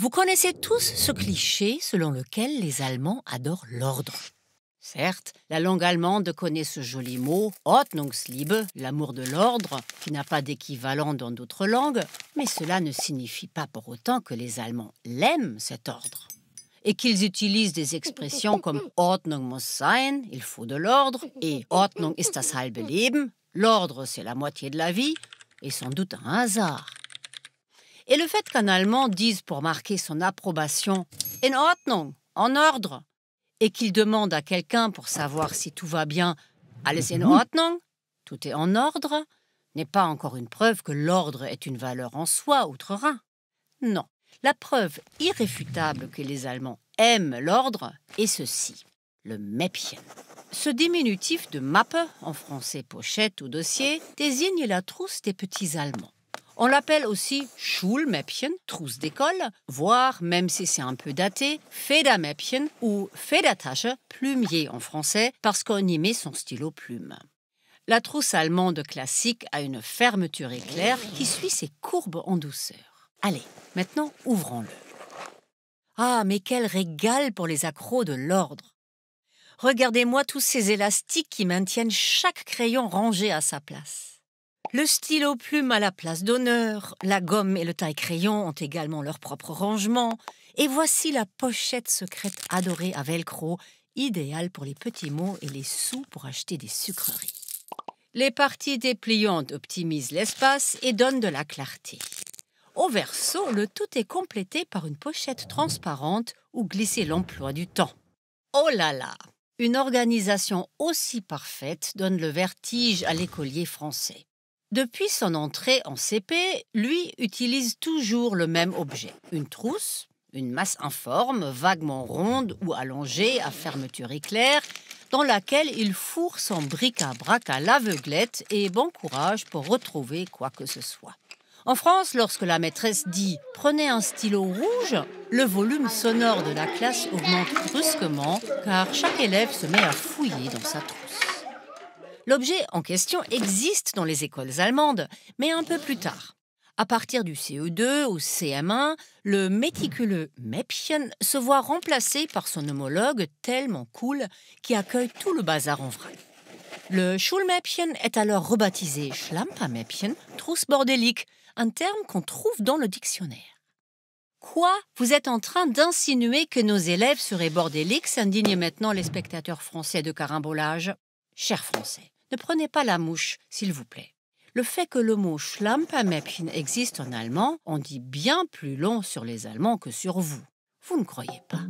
Vous connaissez tous ce cliché selon lequel les Allemands adorent l'ordre. Certes, la langue allemande connaît ce joli mot, Ordnungsliebe, l'amour de l'ordre, qui n'a pas d'équivalent dans d'autres langues, mais cela ne signifie pas pour autant que les Allemands l'aiment, cet ordre. Et qu'ils utilisent des expressions comme Ordnung muss sein, il faut de l'ordre, et Ordnung ist das halbe Leben, l'ordre c'est la moitié de la vie, est sans doute un hasard. Et le fait qu'un Allemand dise pour marquer son approbation In Ordnung, en ordre, et qu'il demande à quelqu'un pour savoir si tout va bien Alles in mhm. Ordnung, tout est en ordre, n'est pas encore une preuve que l'ordre est une valeur en soi outre-Rhin. Non, la preuve irréfutable que les Allemands aiment l'ordre est ceci, le Mäppchen. Ce diminutif de Mappe, en français pochette ou dossier, désigne la trousse des petits Allemands. On l'appelle aussi Schulmäppchen, trousse d'école, voire, même si c'est un peu daté, Federmäppchen ou Federtasche, plumier en français, parce qu'on y met son stylo plume. La trousse allemande classique a une fermeture éclair qui suit ses courbes en douceur. Allez, maintenant ouvrons-le. Ah, mais quel régal pour les accros de l'ordre Regardez-moi tous ces élastiques qui maintiennent chaque crayon rangé à sa place. Le stylo plume a la place d'honneur, la gomme et le taille-crayon ont également leur propre rangement, et voici la pochette secrète adorée à velcro, idéale pour les petits mots et les sous pour acheter des sucreries. Les parties dépliantes optimisent l'espace et donnent de la clarté. Au verso, le tout est complété par une pochette transparente où glisser l'emploi du temps. Oh là là Une organisation aussi parfaite donne le vertige à l'écolier français. Depuis son entrée en CP, lui utilise toujours le même objet, une trousse, une masse informe, vaguement ronde ou allongée à fermeture éclair, dans laquelle il fourre son bric-à-brac à, à l'aveuglette et bon courage pour retrouver quoi que ce soit. En France, lorsque la maîtresse dit Prenez un stylo rouge, le volume sonore de la classe augmente brusquement car chaque élève se met à fouiller dans sa trousse. L'objet en question existe dans les écoles allemandes, mais un peu plus tard. À partir du CE2 ou CM1, le méticuleux Mäppchen se voit remplacé par son homologue tellement cool qui accueille tout le bazar en vrai. Le Schulmäppchen est alors rebaptisé Schlampermäppchen, trousse bordélique, un terme qu'on trouve dans le dictionnaire. Quoi Vous êtes en train d'insinuer que nos élèves seraient bordéliques, s'indignent maintenant les spectateurs français de carambolage. Chers Français, ne prenez pas la mouche, s'il vous plaît. Le fait que le mot Schlampamäppchen existe en allemand on dit bien plus long sur les Allemands que sur vous. Vous ne croyez pas